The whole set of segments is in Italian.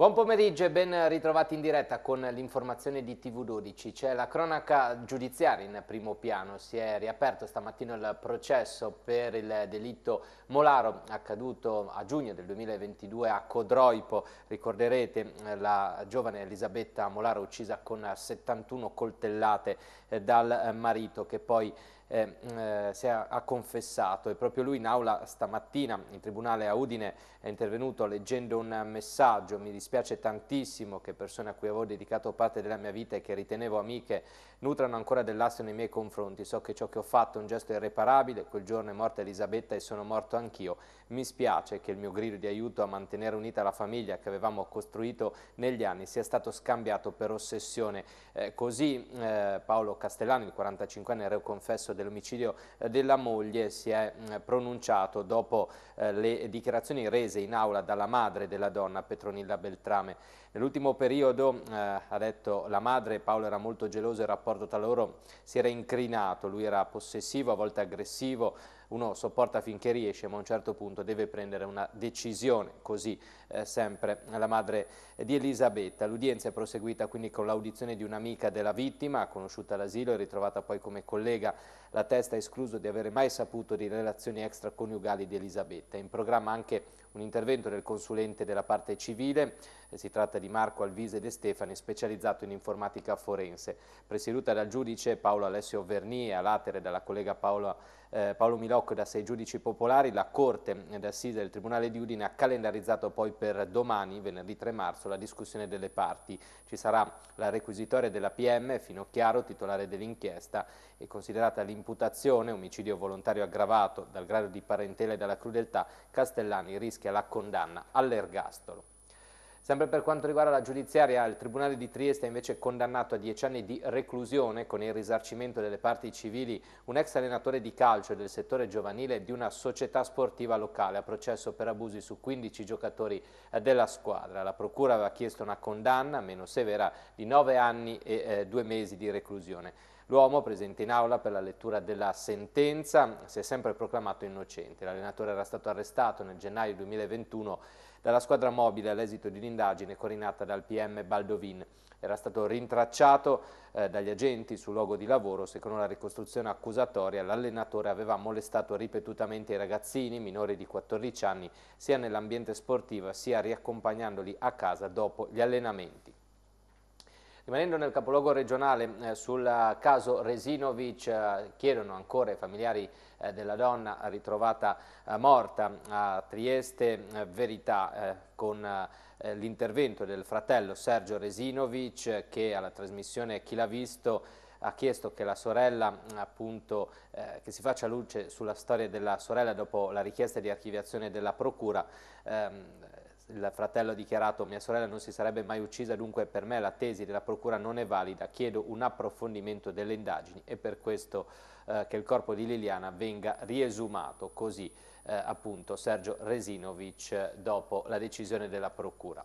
Buon pomeriggio e ben ritrovati in diretta con l'informazione di TV12. C'è la cronaca giudiziaria in primo piano. Si è riaperto stamattina il processo per il delitto Molaro accaduto a giugno del 2022 a Codroipo. Ricorderete eh, la giovane Elisabetta Molaro uccisa con 71 coltellate eh, dal marito che poi eh, eh, si è, ha confessato e proprio lui in aula stamattina in tribunale a Udine è intervenuto leggendo un messaggio mi dispiace dispiace tantissimo che persone a cui avevo dedicato parte della mia vita e che ritenevo amiche nutrano ancora dell'asso nei miei confronti. So che ciò che ho fatto è un gesto irreparabile, quel giorno è morta Elisabetta e sono morto anch'io. Mi spiace che il mio grido di aiuto a mantenere unita la famiglia che avevamo costruito negli anni sia stato scambiato per ossessione. Eh, così eh, Paolo Castellani, il 45enne reo confesso dell'omicidio eh, della moglie, si è mh, mm, pronunciato dopo eh, le dichiarazioni rese in aula dalla madre della donna Petronilla Beltrano del trame. Nell'ultimo periodo, eh, ha detto la madre, Paolo era molto geloso, il rapporto tra loro si era incrinato, lui era possessivo, a volte aggressivo, uno sopporta finché riesce, ma a un certo punto deve prendere una decisione, così eh, sempre la madre di Elisabetta. L'udienza è proseguita quindi con l'audizione di un'amica della vittima, conosciuta all'asilo e ritrovata poi come collega. La testa ha escluso di avere mai saputo di relazioni extraconiugali di Elisabetta. In programma anche un intervento del consulente della parte civile, eh, si tratta di Marco Alvise De Stefani, specializzato in informatica forense. Presieduta dal giudice Paolo Alessio Vernier, a latere dalla collega Paolo, eh, Paolo Milocco e da sei giudici popolari, la Corte d'Assise del Tribunale di Udine ha calendarizzato poi per domani, venerdì 3 marzo, la discussione delle parti. Ci sarà la requisitoria della PM, Finocchiaro, titolare dell'inchiesta, e considerata l'imputazione, omicidio volontario aggravato dal grado di parentela e dalla crudeltà, Castellani rischia rischia la condanna all'ergastolo. Sempre per quanto riguarda la giudiziaria, il Tribunale di Trieste ha invece condannato a 10 anni di reclusione con il risarcimento delle parti civili un ex allenatore di calcio del settore giovanile di una società sportiva locale a processo per abusi su 15 giocatori eh, della squadra. La procura aveva chiesto una condanna meno severa di 9 anni e eh, 2 mesi di reclusione. L'uomo presente in aula per la lettura della sentenza si è sempre proclamato innocente. L'allenatore era stato arrestato nel gennaio 2021 dalla squadra mobile all'esito di un'indagine coordinata dal PM Baldovin. Era stato rintracciato eh, dagli agenti sul luogo di lavoro. Secondo la ricostruzione accusatoria, l'allenatore aveva molestato ripetutamente i ragazzini minori di 14 anni, sia nell'ambiente sportivo sia riaccompagnandoli a casa dopo gli allenamenti. Rimanendo nel capoluogo regionale, eh, sul caso Resinovic eh, chiedono ancora i familiari eh, della donna ritrovata morta a Trieste verità con l'intervento del fratello Sergio Resinovic che alla trasmissione Chi l'ha visto ha chiesto che la sorella appunto eh, che si faccia luce sulla storia della sorella dopo la richiesta di archiviazione della procura ehm, il fratello ha dichiarato mia sorella non si sarebbe mai uccisa, dunque per me la tesi della procura non è valida, chiedo un approfondimento delle indagini e per questo eh, che il corpo di Liliana venga riesumato, così eh, appunto Sergio Resinovic eh, dopo la decisione della procura.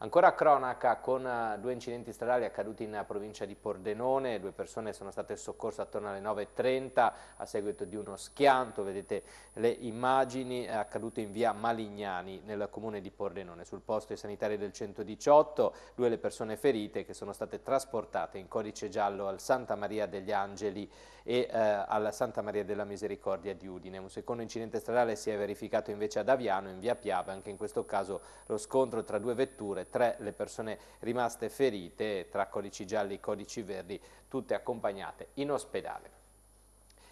Ancora cronaca con eh, due incidenti stradali accaduti in provincia di Pordenone, due persone sono state soccorse attorno alle 9.30 a seguito di uno schianto, vedete le immagini eh, accadute in via Malignani nel comune di Pordenone. Sul posto i sanitari del 118, due le persone ferite che sono state trasportate in codice giallo al Santa Maria degli Angeli e eh, alla Santa Maria della Misericordia di Udine. Un secondo incidente stradale si è verificato invece ad Aviano, in via Piave, anche in questo caso lo scontro tra due vetture, tre le persone rimaste ferite, tra codici gialli e codici verdi, tutte accompagnate in ospedale.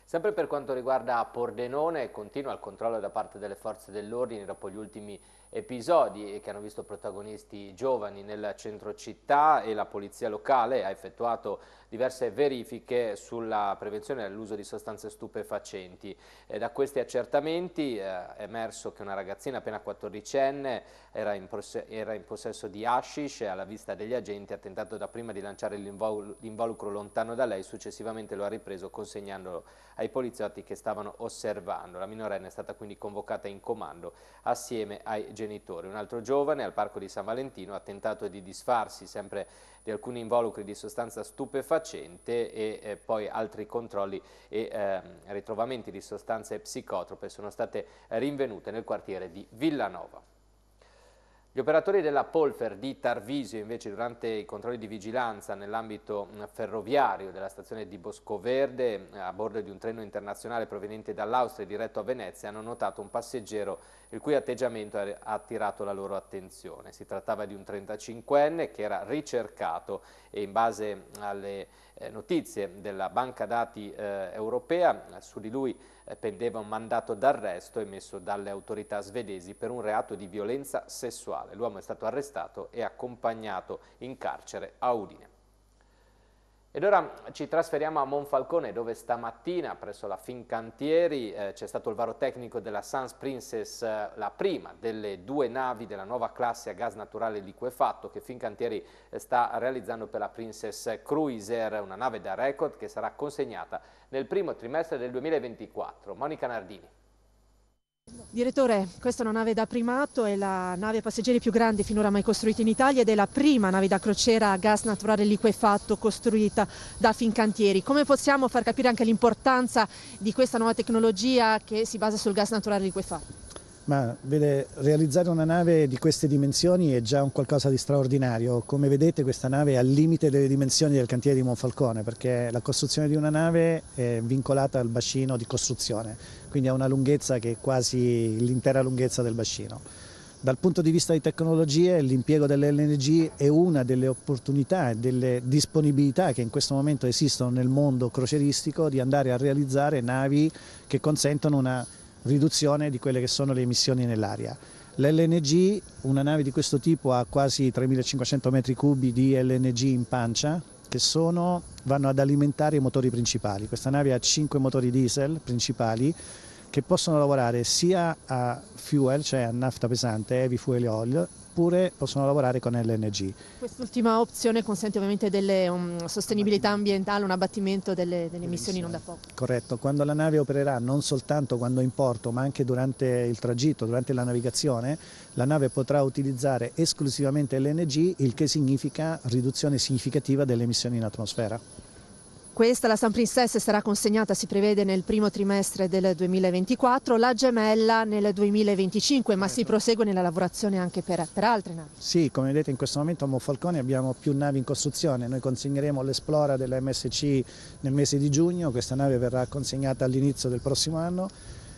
Sempre per quanto riguarda Pordenone, continua il controllo da parte delle forze dell'ordine dopo gli ultimi episodi che hanno visto protagonisti giovani nel centro città e la polizia locale ha effettuato diverse verifiche sulla prevenzione dell'uso di sostanze stupefacenti. E da questi accertamenti eh, è emerso che una ragazzina appena 14enne era in, era in possesso di hashish e alla vista degli agenti ha tentato dapprima di lanciare l'involucro lontano da lei, successivamente lo ha ripreso consegnandolo ai poliziotti che stavano osservando. La minorenne è stata quindi convocata in comando assieme ai genitori genitore. Un altro giovane al parco di San Valentino ha tentato di disfarsi sempre di alcuni involucri di sostanza stupefacente e eh, poi altri controlli e eh, ritrovamenti di sostanze psicotrope sono state rinvenute nel quartiere di Villanova. Gli operatori della Polfer di Tarvisio invece durante i controlli di vigilanza nell'ambito mm, ferroviario della stazione di Boscoverde mm, a bordo di un treno internazionale proveniente dall'Austria diretto a Venezia hanno notato un passeggero il cui atteggiamento ha attirato la loro attenzione. Si trattava di un 35enne che era ricercato e in base alle eh, notizie della banca dati eh, europea su di lui eh, pendeva un mandato d'arresto emesso dalle autorità svedesi per un reato di violenza sessuale. L'uomo è stato arrestato e accompagnato in carcere a Udine. Ed ora ci trasferiamo a Monfalcone dove stamattina presso la Fincantieri eh, c'è stato il varo tecnico della Sans Princess, eh, la prima delle due navi della nuova classe a gas naturale liquefatto che Fincantieri eh, sta realizzando per la Princess Cruiser, una nave da record che sarà consegnata nel primo trimestre del 2024. Monica Nardini. Direttore, questa è una nave da primato, è la nave passeggeri più grande finora mai costruita in Italia ed è la prima nave da crociera a gas naturale liquefatto costruita da Fincantieri. Come possiamo far capire anche l'importanza di questa nuova tecnologia che si basa sul gas naturale liquefatto? Ma vede, realizzare una nave di queste dimensioni è già un qualcosa di straordinario. Come vedete questa nave è al limite delle dimensioni del cantiere di Monfalcone perché la costruzione di una nave è vincolata al bacino di costruzione, quindi ha una lunghezza che è quasi l'intera lunghezza del bacino. Dal punto di vista di tecnologie l'impiego dell'LNG è una delle opportunità e delle disponibilità che in questo momento esistono nel mondo croceristico di andare a realizzare navi che consentono una riduzione di quelle che sono le emissioni nell'aria. L'LNG, una nave di questo tipo ha quasi 3500 metri cubi di LNG in pancia che sono, vanno ad alimentare i motori principali. Questa nave ha 5 motori diesel principali che possono lavorare sia a fuel, cioè a nafta pesante, heavy fuel oil, oppure possono lavorare con LNG. Quest'ultima opzione consente ovviamente delle um, sostenibilità ambientale, un abbattimento delle, delle emissioni non da poco. Corretto, quando la nave opererà non soltanto quando in porto ma anche durante il tragitto, durante la navigazione, la nave potrà utilizzare esclusivamente LNG, il che significa riduzione significativa delle emissioni in atmosfera. Questa, la San Princess, sarà consegnata, si prevede, nel primo trimestre del 2024, la gemella nel 2025, ma si certo. prosegue nella lavorazione anche per, per altre navi. Sì, come vedete in questo momento a Monfalcone abbiamo più navi in costruzione, noi consegneremo l'Esplora della MSC nel mese di giugno, questa nave verrà consegnata all'inizio del prossimo anno,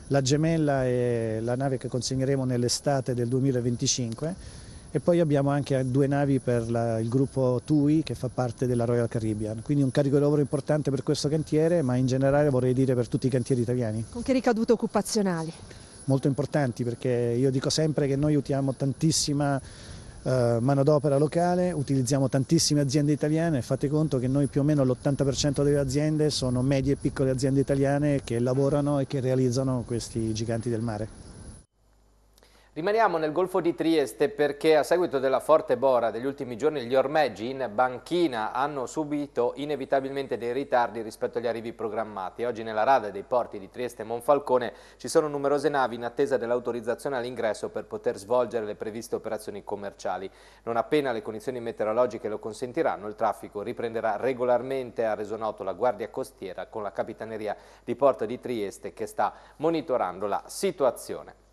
la gemella è la nave che consegneremo nell'estate del 2025 e poi abbiamo anche due navi per la, il gruppo TUI che fa parte della Royal Caribbean, quindi un carico di lavoro importante per questo cantiere ma in generale vorrei dire per tutti i cantieri italiani. Con che ricadute occupazionali? Molto importanti perché io dico sempre che noi aiutiamo tantissima eh, manodopera locale, utilizziamo tantissime aziende italiane, fate conto che noi più o meno l'80% delle aziende sono medie e piccole aziende italiane che lavorano e che realizzano questi giganti del mare. Rimaniamo nel Golfo di Trieste perché a seguito della forte bora degli ultimi giorni gli ormeggi in banchina hanno subito inevitabilmente dei ritardi rispetto agli arrivi programmati. Oggi nella rada dei porti di Trieste e Monfalcone ci sono numerose navi in attesa dell'autorizzazione all'ingresso per poter svolgere le previste operazioni commerciali. Non appena le condizioni meteorologiche lo consentiranno, il traffico riprenderà regolarmente, ha reso noto la Guardia Costiera con la Capitaneria di Porto di Trieste che sta monitorando la situazione.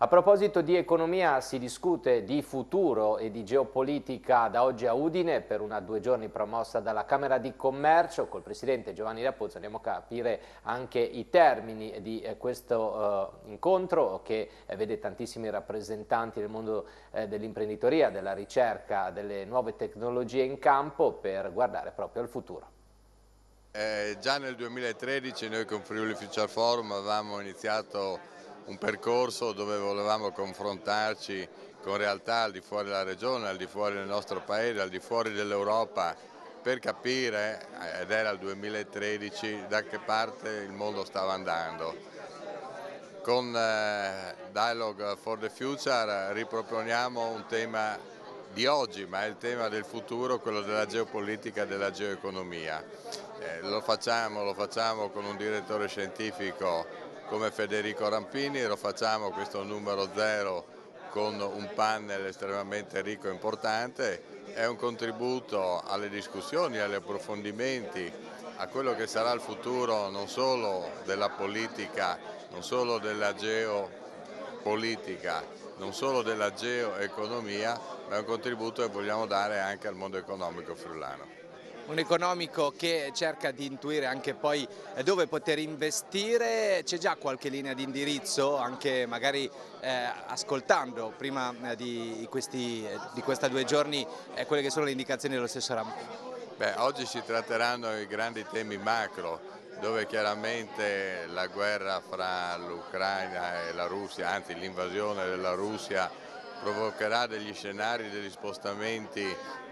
A proposito di economia si discute di futuro e di geopolitica da oggi a Udine per una due giorni promossa dalla Camera di Commercio. Col Presidente Giovanni Rapuzzo andiamo a capire anche i termini di eh, questo uh, incontro che eh, vede tantissimi rappresentanti del mondo eh, dell'imprenditoria, della ricerca, delle nuove tecnologie in campo per guardare proprio al futuro. Eh, già nel 2013 noi con Friuli Future Forum avevamo iniziato un percorso dove volevamo confrontarci con realtà al di fuori della regione, al di fuori del nostro paese, al di fuori dell'Europa per capire, eh, ed era il 2013, da che parte il mondo stava andando. Con eh, Dialogue for the Future riproponiamo un tema di oggi, ma è il tema del futuro, quello della geopolitica e della geoeconomia. Eh, lo, facciamo, lo facciamo con un direttore scientifico come Federico Rampini, lo facciamo questo numero zero con un panel estremamente ricco e importante, è un contributo alle discussioni, agli approfondimenti, a quello che sarà il futuro non solo della politica, non solo della geopolitica, non solo della geoeconomia, ma è un contributo che vogliamo dare anche al mondo economico friulano un economico che cerca di intuire anche poi eh, dove poter investire, c'è già qualche linea di indirizzo anche magari eh, ascoltando prima eh, di, questi, eh, di questi due giorni eh, quelle che sono le indicazioni dello stesso Ramo? Beh, oggi si tratteranno i grandi temi macro, dove chiaramente la guerra fra l'Ucraina e la Russia, anzi l'invasione della Russia provocherà degli scenari, degli spostamenti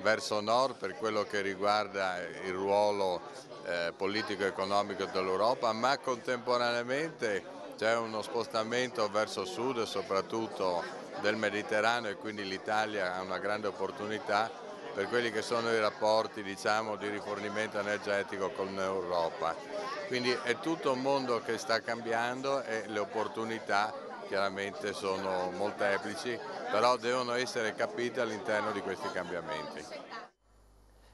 verso nord per quello che riguarda il ruolo eh, politico-economico dell'Europa, ma contemporaneamente c'è uno spostamento verso sud soprattutto del Mediterraneo e quindi l'Italia ha una grande opportunità per quelli che sono i rapporti diciamo, di rifornimento energetico con l'Europa. Quindi è tutto un mondo che sta cambiando e le opportunità chiaramente sono molteplici, però devono essere capite all'interno di questi cambiamenti.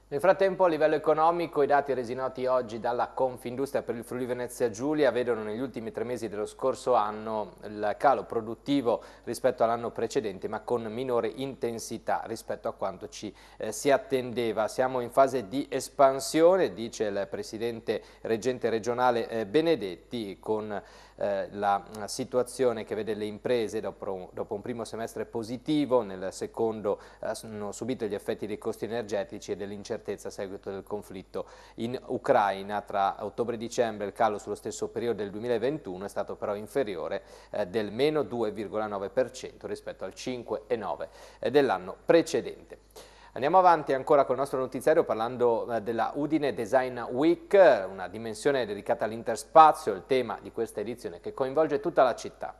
Nel frattempo a livello economico i dati resi noti oggi dalla Confindustria per il Friuli Venezia Giulia vedono negli ultimi tre mesi dello scorso anno il calo produttivo rispetto all'anno precedente ma con minore intensità rispetto a quanto ci eh, si attendeva. Siamo in fase di espansione dice il Presidente Reggente Regionale eh, Benedetti con eh, la situazione che vede le imprese dopo, dopo un primo semestre positivo, nel secondo eh, hanno subito gli effetti dei costi energetici e dell'incertezza a seguito del conflitto in Ucraina. Tra ottobre e dicembre il calo sullo stesso periodo del 2021 è stato però inferiore eh, del meno 2,9% rispetto al 5,9% dell'anno precedente. Andiamo avanti ancora con il nostro notiziario parlando eh, della Udine Design Week, una dimensione dedicata all'interspazio, il tema di questa edizione che coinvolge tutta la città.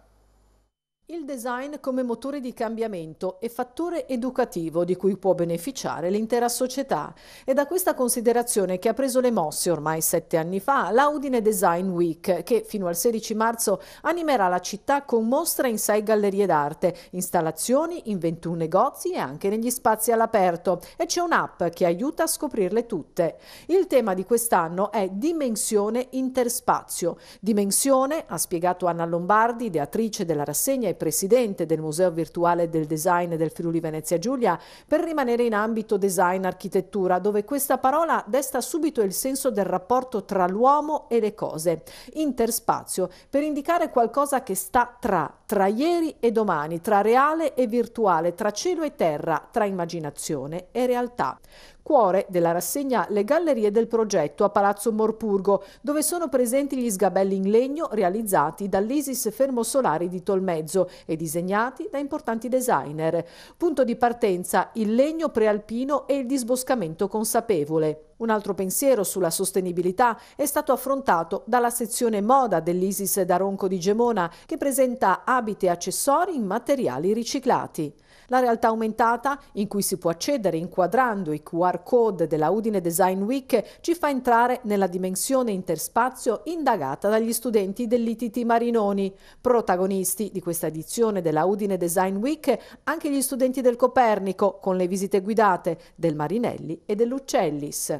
Il design come motore di cambiamento e fattore educativo di cui può beneficiare l'intera società. È da questa considerazione che ha preso le mosse ormai sette anni fa l'Audine Design Week, che fino al 16 marzo animerà la città con mostre in sei gallerie d'arte, installazioni in 21 negozi e anche negli spazi all'aperto. E c'è un'app che aiuta a scoprirle tutte. Il tema di quest'anno è Dimensione Interspazio. Dimensione, ha spiegato Anna Lombardi, ideatrice della rassegna e presidente del Museo Virtuale del Design del Friuli Venezia Giulia, per rimanere in ambito design-architettura, dove questa parola desta subito il senso del rapporto tra l'uomo e le cose. Interspazio, per indicare qualcosa che sta tra, tra ieri e domani, tra reale e virtuale, tra cielo e terra, tra immaginazione e realtà cuore della rassegna Le Gallerie del Progetto a Palazzo Morpurgo, dove sono presenti gli sgabelli in legno realizzati dall'Isis Fermosolari di Tolmezzo e disegnati da importanti designer. Punto di partenza il legno prealpino e il disboscamento consapevole. Un altro pensiero sulla sostenibilità è stato affrontato dalla sezione moda dell'Isis da Ronco di Gemona, che presenta abiti e accessori in materiali riciclati. La realtà aumentata, in cui si può accedere inquadrando i QR code della Udine Design Week, ci fa entrare nella dimensione interspazio indagata dagli studenti dell'ITT Marinoni. Protagonisti di questa edizione della Udine Design Week anche gli studenti del Copernico, con le visite guidate del Marinelli e dell'Uccellis.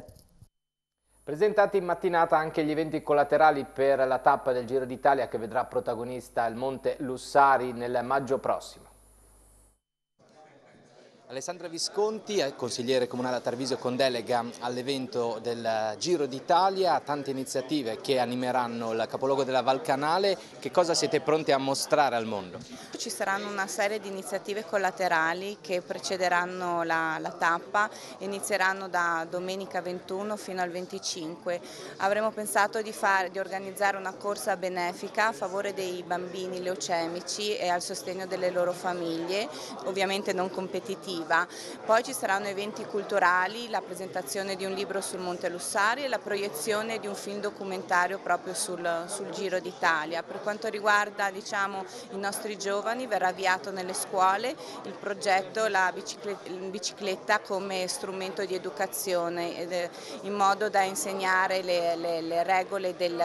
Presentati in mattinata anche gli eventi collaterali per la tappa del Giro d'Italia che vedrà protagonista il Monte Lussari nel maggio prossimo. Alessandra Visconti, consigliere comunale a Tarvisio con delega all'evento del Giro d'Italia, tante iniziative che animeranno il capoluogo della Valcanale, che cosa siete pronti a mostrare al mondo? Ci saranno una serie di iniziative collaterali che precederanno la, la tappa, inizieranno da domenica 21 fino al 25. Avremo pensato di, far, di organizzare una corsa benefica a favore dei bambini leucemici e al sostegno delle loro famiglie, ovviamente non competitiva espositiva. Poi ci saranno eventi culturali, la presentazione di un libro sul Monte Lussari e la proiezione di un film documentario proprio sul, sul Giro d'Italia. Per quanto riguarda diciamo, i nostri giovani verrà avviato nelle scuole il progetto La bicicletta come strumento di educazione in modo da insegnare le, le, le regole del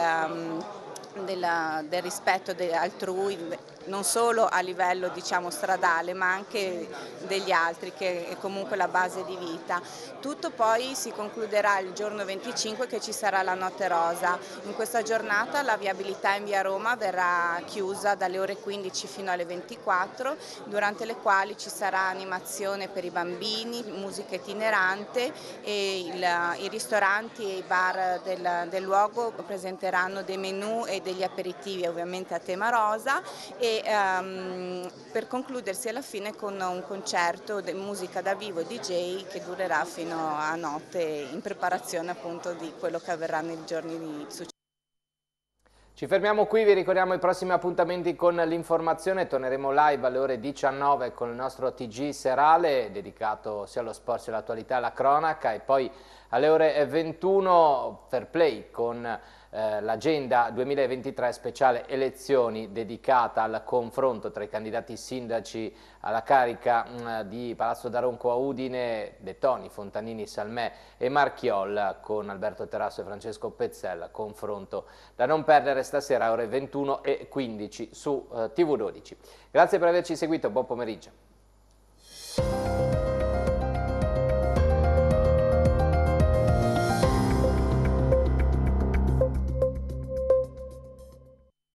della, del rispetto altrui non solo a livello diciamo, stradale ma anche degli altri che è comunque la base di vita. Tutto poi si concluderà il giorno 25 che ci sarà la notte rosa. In questa giornata la viabilità in via Roma verrà chiusa dalle ore 15 fino alle 24 durante le quali ci sarà animazione per i bambini, musica itinerante e il, i ristoranti e i bar del, del luogo presenteranno dei menù e degli aperitivi ovviamente a tema rosa e um, per concludersi alla fine con un concerto di musica da vivo DJ che durerà fino a notte in preparazione appunto di quello che avverrà nei giorni successivi. Ci fermiamo qui, vi ricordiamo i prossimi appuntamenti con l'informazione, torneremo live alle ore 19 con il nostro TG serale dedicato sia allo sport sia all'attualità e alla cronaca e poi alle ore 21 per play con eh, l'agenda 2023 speciale elezioni dedicata al confronto tra i candidati sindaci alla carica mm, di Palazzo d'Aronco a Udine, De Toni, Fontanini, Salmè e Marchiol con Alberto Terrasso e Francesco Pezzella, confronto da non perdere stasera ore 21 e 15 su eh, TV12. Grazie per averci seguito, buon pomeriggio.